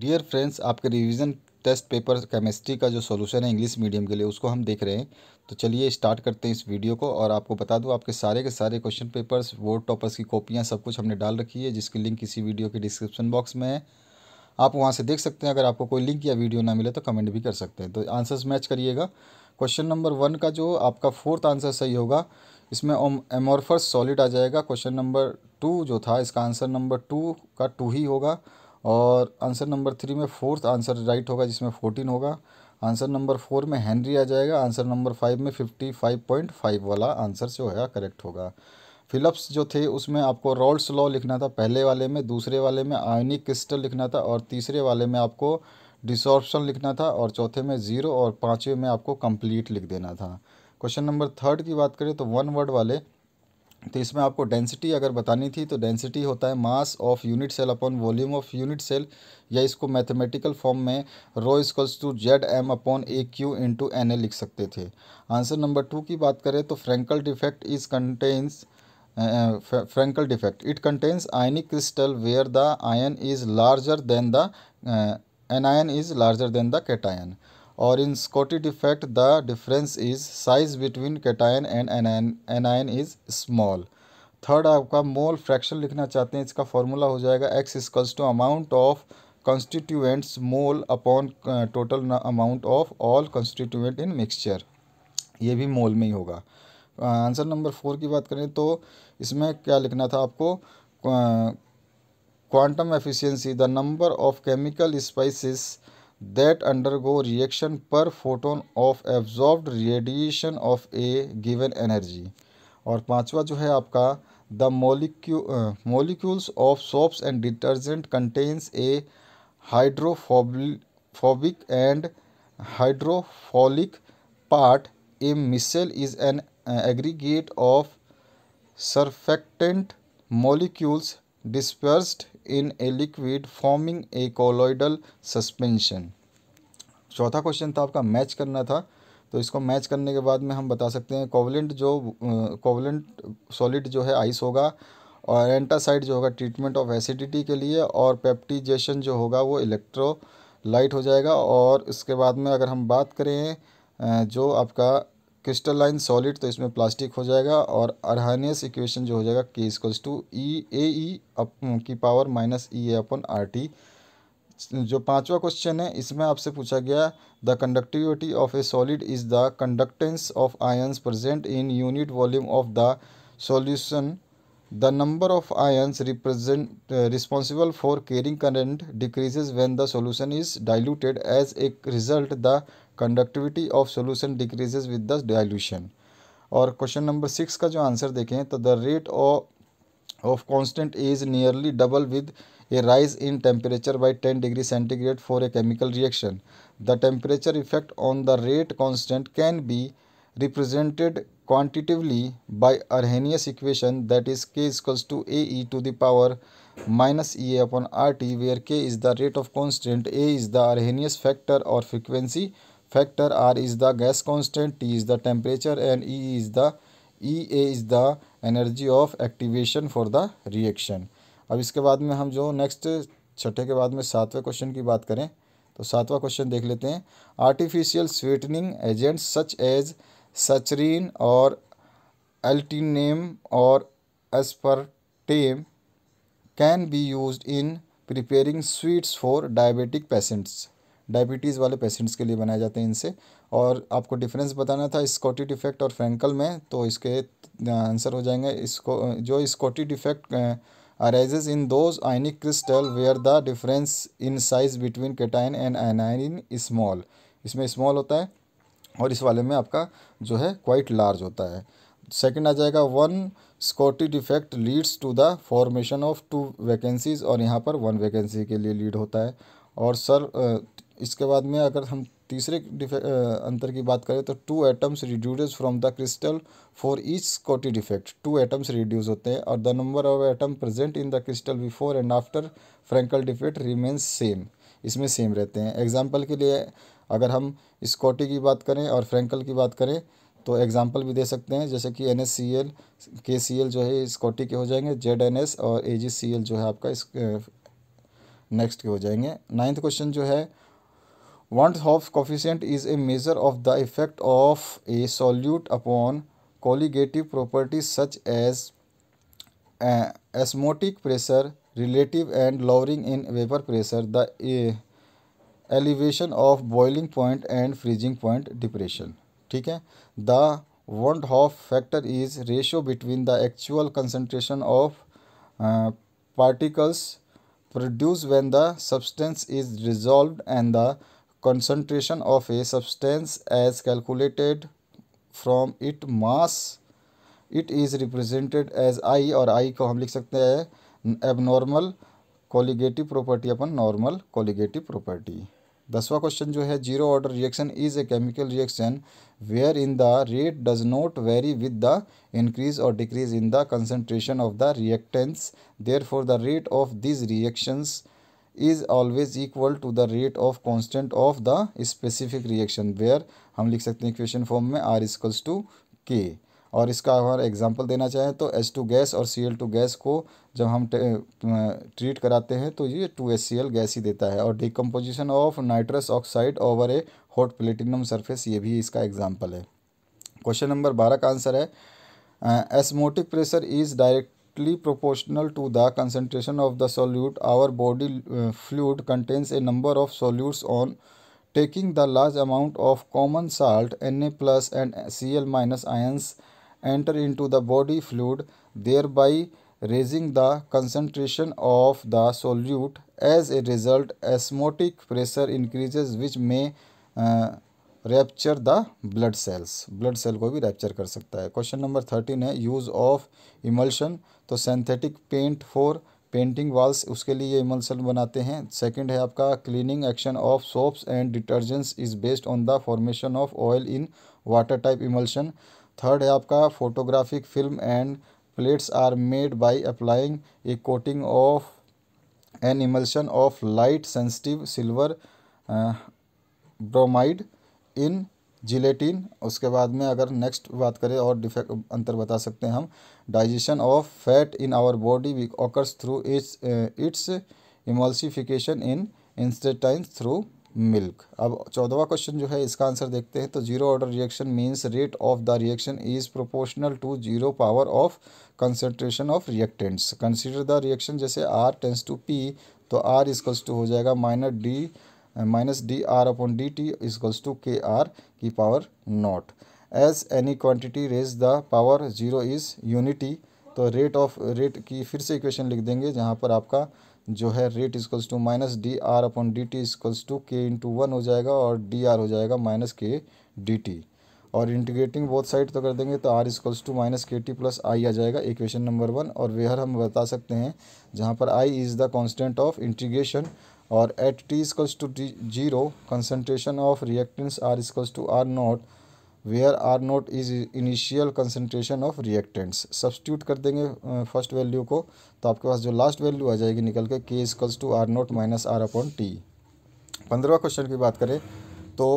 Dear friends आपके revision test paper chemistry का जो सॉल्यूशन है इंग्लिश मीडियम के लिए उसको हम देख रहे हैं तो चलिए स्टार्ट करते हैं इस वीडियो को और आपको बता दूं आपके सारे के सारे क्वेश्चन पेपर्स वोट टॉपर्स की कॉपियां सब कुछ हमने डाल रखी है जिसकी लिंक इसी वीडियो के डिस्क्रिप्शन बॉक्स में है आप वहाँ से देख सकते हैं अगर आपको कोई लिंक या वीडियो ना मिले तो कमेंट भी कर सकते हैं तो आंसर्स मैच करिएगा क्वेश्चन नंबर वन का जो आपका फोर्थ आंसर सही होगा इसमें एमोरफर्स सॉलिड आ जाएगा क्वेश्चन नंबर टू जो था इसका आंसर नंबर टू का टू ही होगा और आंसर नंबर थ्री में फोर्थ आंसर राइट होगा जिसमें फोर्टीन होगा आंसर नंबर फोर में हेनरी आ जाएगा आंसर नंबर फाइव में फिफ्टी फाइव पॉइंट फाइव वाला आंसर जो है करेक्ट होगा फिलिप्स जो थे उसमें आपको रॉल्स लॉ लिखना था पहले वाले में दूसरे वाले में आयनिक क्रिस्टल लिखना था और तीसरे वाले में आपको डिसॉर्प्शन लिखना था और चौथे में ज़ीरो और पाँचवें में आपको कंप्लीट लिख देना था क्वेश्चन नंबर थर्ड की बात करें तो वन वर्ड वाले तो इसमें आपको डेंसिटी अगर बतानी थी तो डेंसिटी होता है mass of unit cell upon volume of unit cell या इसको मैथमेटिकल फॉर्म में rho equals to Z M upon A cube into N A लिख सकते थे आंसर नंबर टू की बात करें तो Frenkel defect is contains Frenkel defect it contains ionic crystal where the ion is larger than the anion is larger than the cation और in Schottky defect the difference is size between cation and anion is small third आपका mole fraction लिखना चाहते हैं इसका formula हो जाएगा X equals to amount of constituents mole upon total amount of all constituent in mixture ये भी मोल में ही होगा आंसर नंबर फोर की बात करें तो इसमें क्या लिखना था आपको quantum efficiency the number of chemical species that undergo reaction per photon of absorb radiation of a given energy और पाँचवा जो है आपका the molecule molecules of soaps and detergent contains a hydrophobic and hydrophilic part a micelle is an aggregate of surfactant molecules dispersed in a liquid forming a colloidal suspension चौथा question था आपका match करना था तो इसको match करने के बाद में हम बता सकते हैं कोवलेंट जो कोवलेंट सॉलिड जो है आइस होगा और एंटासाइड जो होगा ट्रीटमेंट ऑफ एसिडिटी के लिए और पेप्टीजेशन जो होगा वो इलेक्ट्रोलाइट हो जाएगा और इसके बाद में अगर हम बात करें जो आपका क्रिस्टल लाइन सॉलिड तो इसमें प्लास्टिक हो जाएगा और अरहानियस इक्वेशन जो हो जाएगा के इसकल्स टू ई ए ई की power minus E A upon R T जो पांचवा क्वेश्चन है इसमें आपसे पूछा गया the conductivity of a solid is the conductance of ions present in unit volume of the solution the number of ions represent responsible for carrying current decreases when the solution is diluted as a result the conductivity of solution decreases with the dilution और question number six का जो answer देखें तो the rate of constant is nearly double with a rise in temperature by ten degree centigrade for a chemical reaction the temperature effect on the rate constant can be represented quantitatively by Arrhenius equation that is K equals to A E to the power minus E A upon R T where K is the rate of constant A is the Arrhenius factor और frequency factor R is the gas constant T is the temperature and E is the E A is the energy of activation for the reaction अब इसके बाद में हम जो next छठे के बाद में सातवें क्वेश्चन की बात करें तो सातवां क्वेश्चन देख लेते हैं artificial sweetening agents such as saccharin और अल्टीनेम और aspartame can be use in preparing sweets for diabetic patients diabetes वाले पेशेंट्स के लिए बनाए जाते हैं इनसे और आपको डिफरेंस बताना था स्कॉटी डिफेक्ट और फ्रेंकल में तो इसके आंसर हो जाएंगे इसको जो Schottky defect arises in those ionic crystal where the difference in size between cation and anion small इसमें स्मॉल होता है और इस वाले में आपका जो है क्वाइट लार्ज होता है सेकेंड आ जाएगा one Schottky defect leads to the formation of two vacancies और यहाँ पर वन वैकेंसी के लिए लीड होता है और सर इसके बाद में अगर हम तीसरे अंतर की बात करें तो two atoms reduce from the crystal for each Schottky defect two atoms reduce होते हैं और the number of atom present in the crystal before and after Frenkel defect remains same इसमें सेम रहते हैं एग्जाम्पल के लिए अगर हम स्कॉटी की बात करें और फ्रेंकल की बात करें तो एग्जाम्पल भी दे सकते हैं जैसे कि एन एस सी एल के सी एल जो है स्कॉटी के हो जाएंगे जेड एन एस और ए जी सी एल जो है आपका इस नेक्स्ट के हो जाएंगे नाइन्थ क्वेश्चन जो है va Hoff coefficient is a measure of the effect of a solute upon colligative properties such as uh, osmotic pressure, relative and lowering in vapor pressure, the uh, elevation of boiling point and freezing point depression. ठीक है the van't Hoff factor is ratio between the actual concentration of particles produced when the substance is dissolved and the concentration of a substance as calculated from its mass it is represented as I और I को हम लिख सकते हैं abnormal colligative property upon normal colligative property दसवा question जो है zero order reaction is a chemical reaction wherein the rate does not vary with the increase और decrease in the concentration of the reactants therefore the rate of these reactions is always equal to the rate of constant of the specific reaction where हम लिख सकते हैं equation form में R equals to K और इसका अगर example देना चाहें तो एस टू गैस और सी एल टू गैस को जब हम ट्रीट कराते हैं तो ये two S C L gas ही देता है और decomposition of nitrous oxide over a hot platinum surface ये भी इसका एग्जाम्पल है क्वेश्चन नंबर बारह का आंसर है osmotic pressure is direct directly proportional to the concentration of the solute our body fluid contains a number of solutes on taking the large amount of common salt N A plus and C L minus ions enter into the body fluid thereby raising the concentration of the solute as a result osmotic pressure increases which में rupture the blood cells blood cell को भी rapture कर सकता है question number thirteen है use of emulsion तो synthetic paint for painting walls उसके लिए ये इमल्सन बनाते हैं सेकंड है आपका cleaning action of soaps and detergents is based on the formation of oil in water type emulsion third है आपका photographic film and plates are made by applying a coating of an emulsion of light sensitive silver bromide in gelatin उसके बाद में अगर next बात करें और defect अंतर बता सकते हैं हम digestion of fat in our body we occurs through its its emulsification in intestine through milk अब चौदहवा क्वेश्चन जो है इसका आंसर देखते हैं तो zero order reaction means rate of the reaction is proportional to zero power of concentration of reactants consider the reaction जैसे R tends to P तो आर इजकल्स टू हो जाएगा minus D minus D R upon D T equals to K R की power naught as any quantity raise the power zero is unity तो rate of rate की फिर से equation लिख देंगे जहाँ पर आपका जो है rate equals to minus D R upon D T equals to K into one हो जाएगा और डी आर हो जाएगा माइनस के डी टी और इंटीग्रेटिंग बोथ साइड तो कर देंगे तो R equals to minus K T plus I आ जाएगा इक्वेशन नंबर वन और वेहर हम बता सकते हैं जहाँ पर I is the constant of integration और at T equals to T zero concentration of reactants are equals to R naught where R naught is initial concentration of reactants substitute कर देंगे फर्स्ट वैल्यू को तो आपके पास जो last value आ जाएगी निकल के के equals two R naught minus R upon T पंद्रवा क्वेश्चन की बात करें तो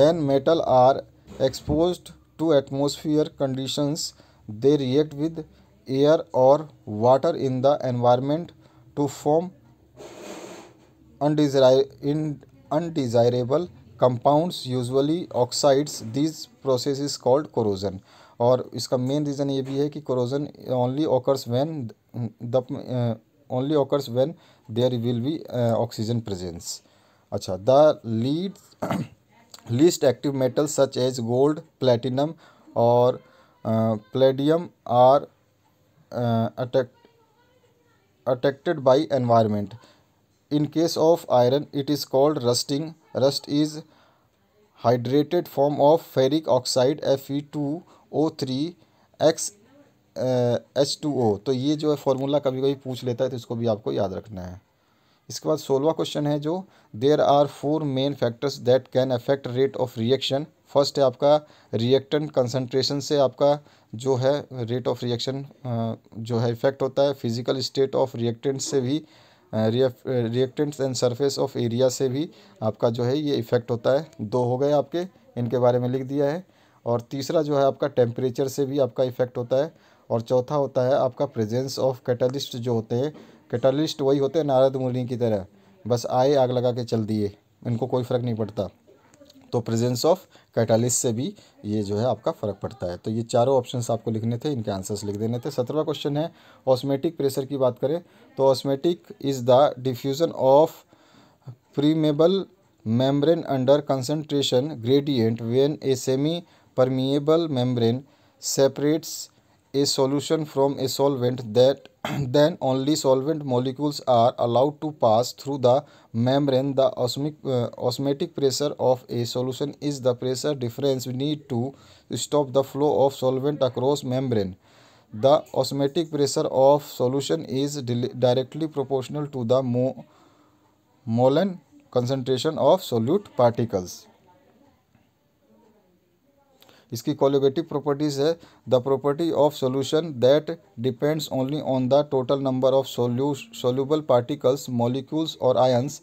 when metal are expose to atmosphere conditions they react with air और water in the environment to form undesirable compounds usually oxides this process is called corrosion और इसका main reason ये भी है कि corrosion only occurs when the only occurs when there will be oxygen presence अच्छा the lead least active metal such as gold platinum और palladium are attacked by environment in case of iron it is called rusting rust is hydrated form of ferric oxide F E two O three X H two O तो ये जो है formula कभी कभी पूछ लेता है तो इसको भी आपको याद रखना है इसके बाद सोलवा क्वेश्चन है जो there are four main factors that can affect rate of reaction first है आपका रिएक्टेंट कंसनट्रेशन से आपका जो है रेट ऑफ रिएक्शन जो है इफेक्ट होता है फिजिकल स्टेट ऑफ रिएक्टेंट से भी reactants and surface of area से भी आपका जो है ये इफेक्ट होता है दो हो गए आपके इनके बारे में लिख दिया है और तीसरा जो है आपका टेम्परेचर से भी आपका इफेक्ट होता है और चौथा होता है आपका प्रेजेंस ऑफ कैटलिस्ट जो होते हैं कैटलिस्ट वही होते हैं नारद मुनि की तरह बस आए आग लगा के चल दिए इनको कोई फ़र्क नहीं पड़ता तो प्रेजेंस ऑफ कैटालिस से भी ये जो है आपका फ़र्क पड़ता है तो ये चारों ऑप्शंस आपको लिखने थे इनके आंसर्स लिख देने थे सत्रहवा क्वेश्चन है ऑस्मेटिक प्रेशर की बात करें तो osmotic is the diffusion of permeable membrane under concentration gradient when a semi permeable membrane separates a solution from a solvent that then only solvent molecules are allowed to pass through the membrane the osmic, uh, osmotic pressure of a solution is the pressure difference we need to stop the flow of solvent across membrane the osmotic pressure of solution is directly proportional to the mo molen concentration of solute particles इसकी colligative properties है the property of solution that depends only on the total number of solute soluble particles molecules और ions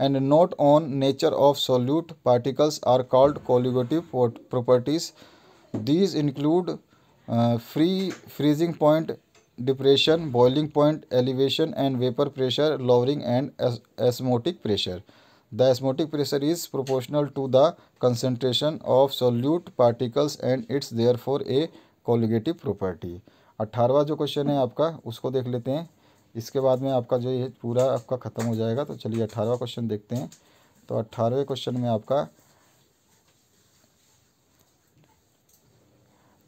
and not on nature of solute particles are called colligative properties these include free freezing point depression boiling point elevation and vapour pressure lowering and osmotic pressure the osmotic pressure is proportional to the concentration of solute particles and it's therefore a colligative property अट्ठारवा जो question है आपका उसको देख लेते हैं इसके बाद में आपका जो ये पूरा आपका ख़त्म हो जाएगा तो चलिए अट्ठारहवा क्वेश्चन देखते हैं तो अट्ठारहवें क्वेश्चन में आपका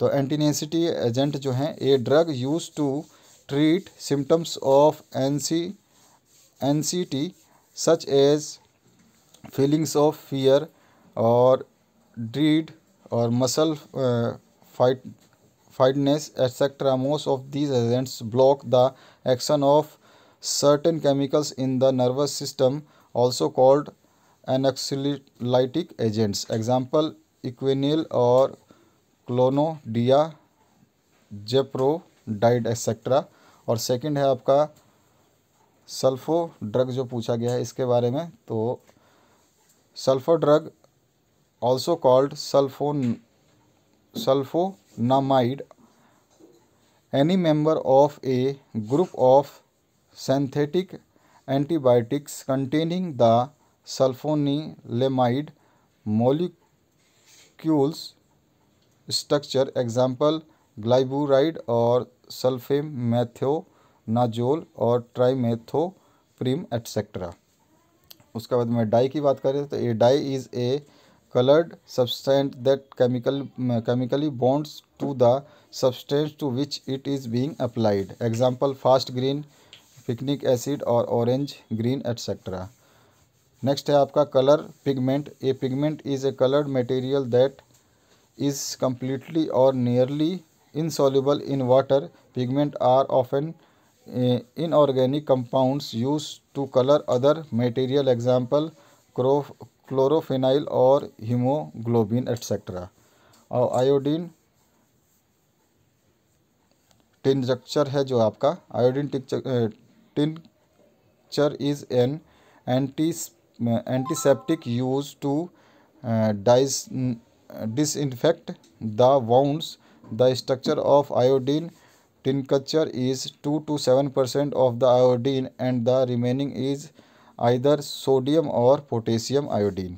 तो एंटीनेसिटी एजेंट जो हैं a drug use to treat symptoms of anxiety anxiety such as feelings of fear और ड्रीड और muscle tight tightness etcetera most of these agents block the action of certain chemicals in the nervous system also called anxiolytic agents example Equanil और क्लोनोडिया डाइड etcetera और second है आपका sulpho drug जो पूछा गया है इसके बारे में तो sulphur drug also called sulpho sulphonamide any member of a group of synthetic antibiotics containing the sulphanilamide molecules structure example glyburide और सल्फेमेथो नाजोल और ट्राइमेथोप्रीम एटसेट्रा उसके बाद में डाई की बात करें तो a dye is a coloured substance that chemical chemically bonds to the substance to which it is being applied example fast green picnic acid और ऑरेंज ग्रीन एट्सेट्रा नेक्स्ट है आपका colour pigment a pigment is a coloured material that is completely और nearly insoluble in water pigment are of an inorganic compounds use to colour other material example chlorophenyl और haemoglobin etcetera और iodine टिनजक्चर है जो आपका iodine tincture is an anti antiseptic use to dis disinfect the wounds the structure of iodine tincture two to seven percent of the iodine and the remaining is either sodium or potassium iodine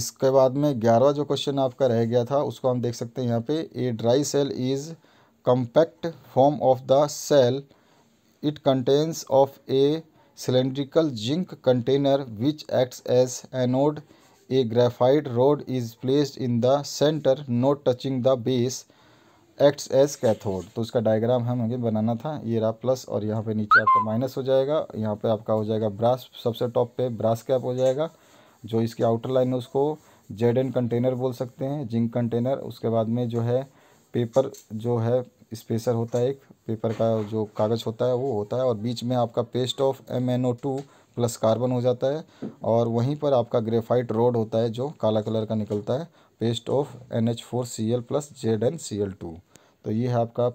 इसके बाद में ग्यारहवा जो question आपका रह गया था उसको हम देख सकते हैं यहाँ पे a dry cell is compact form of the cell it contains of a cylindrical zinc container which acts as anode a graphite rod is placed in the centre not touching the base acts as cathode तो उसका diagram हम हमें बनाना था ये रहा plus और यहाँ पे नीचे आपका माइनस हो जाएगा यहाँ पे आपका हो जाएगा ब्रास सबसे टॉप पे ब्रास कैप हो जाएगा जो इसके आउटर लाइन है उसको जेड एन कंटेनर बोल सकते हैं जिंक कंटेनर उसके बाद में जो है पेपर जो है स्पेसर होता है एक पेपर का जो कागज़ होता है वो होता है और बीच में आपका paste of M N O two plus carbon हो जाता है और वहीं पर आपका ग्रेफाइट रोड होता है जो काला कलर का निकलता है paste of N H four C L plus Z N C L two तो ये है आपका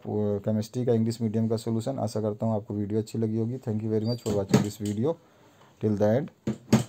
केमिस्ट्री का इंग्लिश मीडियम का सोल्यूशन आशा करता हूँ आपको वीडियो अच्छी लगी होगी thank you very much for watching this video till the and